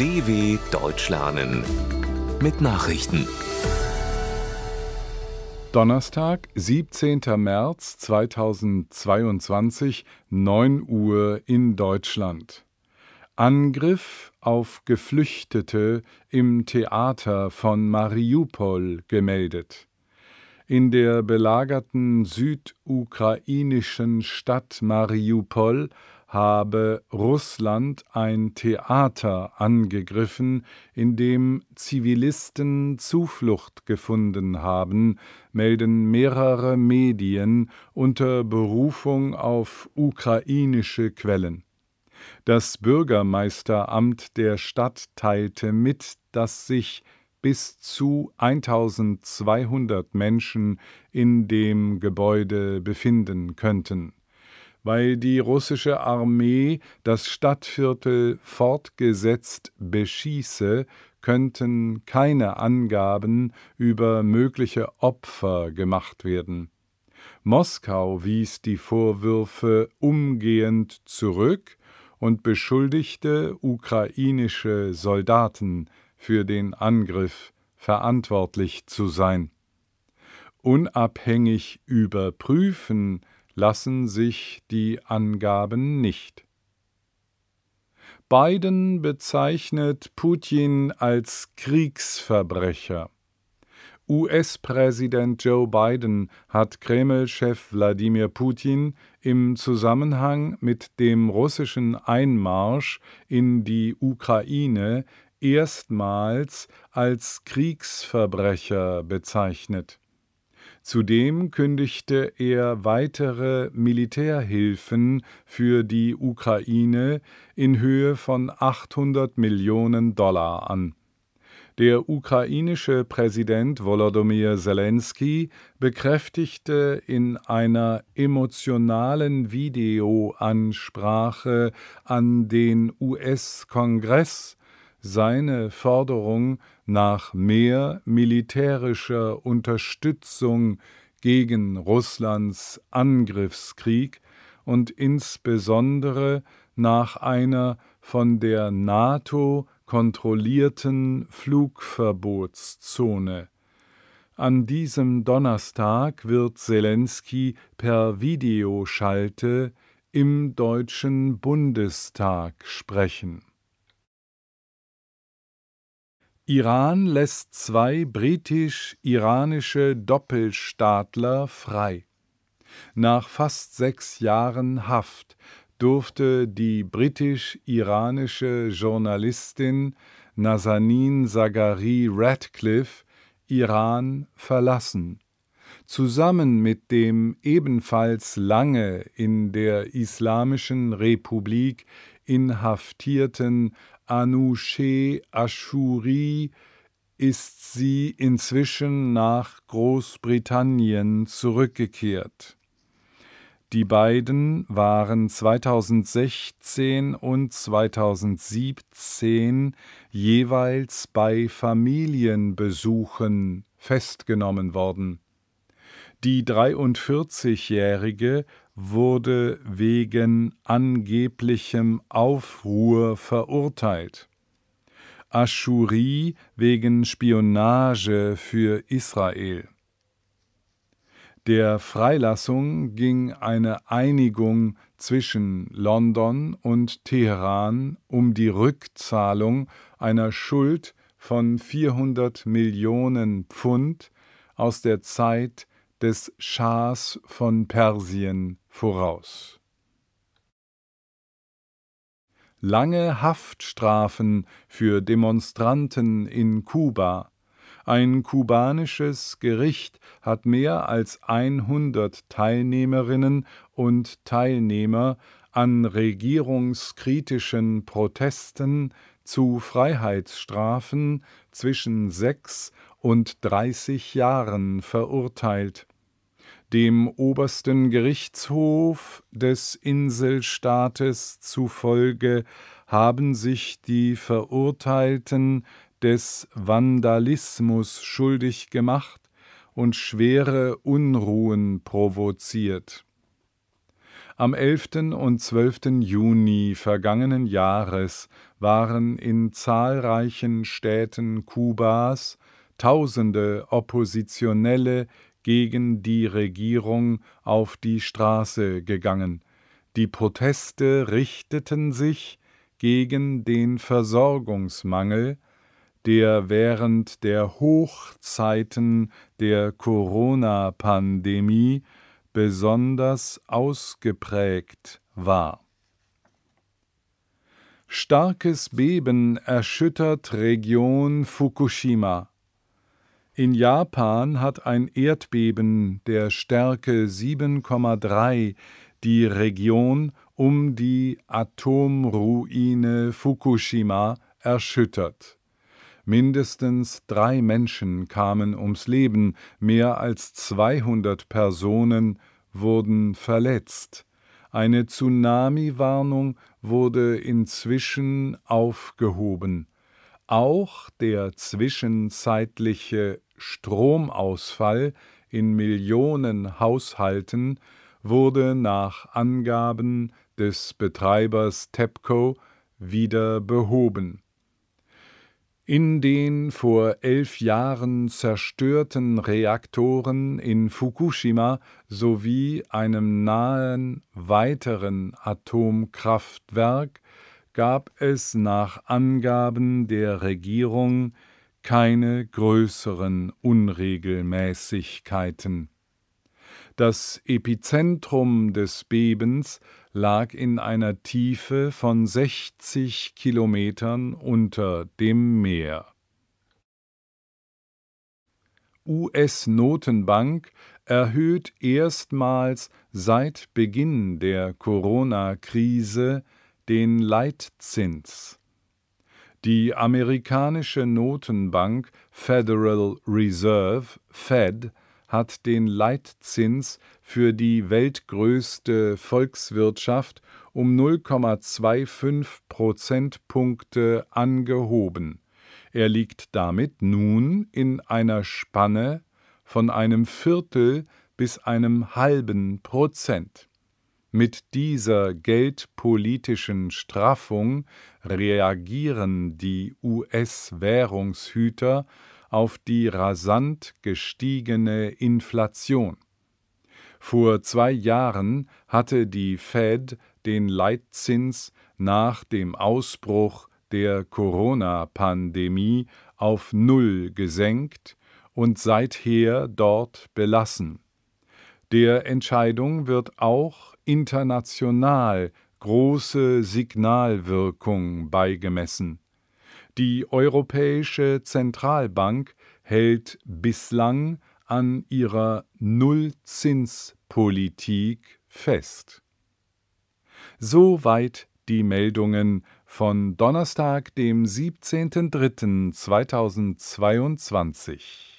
DW Deutsch lernen mit Nachrichten. Donnerstag, 17. März 2022, 9 Uhr in Deutschland. Angriff auf Geflüchtete im Theater von Mariupol gemeldet. In der belagerten südukrainischen Stadt Mariupol habe Russland ein Theater angegriffen, in dem Zivilisten Zuflucht gefunden haben, melden mehrere Medien unter Berufung auf ukrainische Quellen. Das Bürgermeisteramt der Stadt teilte mit, dass sich bis zu 1200 Menschen in dem Gebäude befinden könnten weil die russische Armee das Stadtviertel fortgesetzt beschieße, könnten keine Angaben über mögliche Opfer gemacht werden. Moskau wies die Vorwürfe umgehend zurück und beschuldigte ukrainische Soldaten für den Angriff verantwortlich zu sein. Unabhängig überprüfen lassen sich die Angaben nicht. Biden bezeichnet Putin als Kriegsverbrecher. US-Präsident Joe Biden hat Kreml-Chef Wladimir Putin im Zusammenhang mit dem russischen Einmarsch in die Ukraine erstmals als Kriegsverbrecher bezeichnet Zudem kündigte er weitere Militärhilfen für die Ukraine in Höhe von 800 Millionen Dollar an. Der ukrainische Präsident Volodymyr Zelensky bekräftigte in einer emotionalen Videoansprache an den US-Kongress, seine Forderung nach mehr militärischer Unterstützung gegen Russlands Angriffskrieg und insbesondere nach einer von der NATO kontrollierten Flugverbotszone. An diesem Donnerstag wird Zelensky per Videoschalte im Deutschen Bundestag sprechen. Iran lässt zwei britisch-iranische Doppelstaatler frei. Nach fast sechs Jahren Haft durfte die britisch-iranische Journalistin Nazanin Zaghari Radcliffe Iran verlassen. Zusammen mit dem ebenfalls lange in der Islamischen Republik inhaftierten Anousheh Ashuri ist sie inzwischen nach Großbritannien zurückgekehrt. Die beiden waren 2016 und 2017 jeweils bei Familienbesuchen festgenommen worden. Die 43-Jährige wurde wegen angeblichem Aufruhr verurteilt. Aschuri wegen Spionage für Israel. Der Freilassung ging eine Einigung zwischen London und Teheran um die Rückzahlung einer Schuld von 400 Millionen Pfund aus der Zeit des Schahs von Persien voraus. Lange Haftstrafen für Demonstranten in Kuba. Ein kubanisches Gericht hat mehr als 100 Teilnehmerinnen und Teilnehmer an regierungskritischen Protesten zu Freiheitsstrafen zwischen sechs und 30 Jahren verurteilt dem obersten Gerichtshof des Inselstaates zufolge haben sich die Verurteilten des Vandalismus schuldig gemacht und schwere Unruhen provoziert. Am 11. und 12. Juni vergangenen Jahres waren in zahlreichen Städten Kubas Tausende Oppositionelle gegen die Regierung auf die Straße gegangen. Die Proteste richteten sich gegen den Versorgungsmangel, der während der Hochzeiten der Corona-Pandemie besonders ausgeprägt war. Starkes Beben erschüttert Region Fukushima. In Japan hat ein Erdbeben der Stärke 7,3 die Region um die Atomruine Fukushima erschüttert. Mindestens drei Menschen kamen ums Leben, mehr als 200 Personen wurden verletzt. Eine Tsunami-Warnung wurde inzwischen aufgehoben. Auch der zwischenzeitliche Stromausfall in Millionen Haushalten wurde nach Angaben des Betreibers TEPCO wieder behoben. In den vor elf Jahren zerstörten Reaktoren in Fukushima sowie einem nahen weiteren Atomkraftwerk gab es nach Angaben der Regierung keine größeren Unregelmäßigkeiten. Das Epizentrum des Bebens lag in einer Tiefe von 60 Kilometern unter dem Meer. US-Notenbank erhöht erstmals seit Beginn der Corona-Krise den Leitzins. Die amerikanische Notenbank Federal Reserve Fed hat den Leitzins für die weltgrößte Volkswirtschaft um 0,25 Prozentpunkte angehoben. Er liegt damit nun in einer Spanne von einem Viertel bis einem halben Prozent. Mit dieser geldpolitischen Straffung reagieren die US-Währungshüter auf die rasant gestiegene Inflation. Vor zwei Jahren hatte die Fed den Leitzins nach dem Ausbruch der Corona-Pandemie auf Null gesenkt und seither dort belassen. Der Entscheidung wird auch international große Signalwirkung beigemessen. Die Europäische Zentralbank hält bislang an ihrer Nullzinspolitik fest. Soweit die Meldungen von Donnerstag, dem 17.03.2022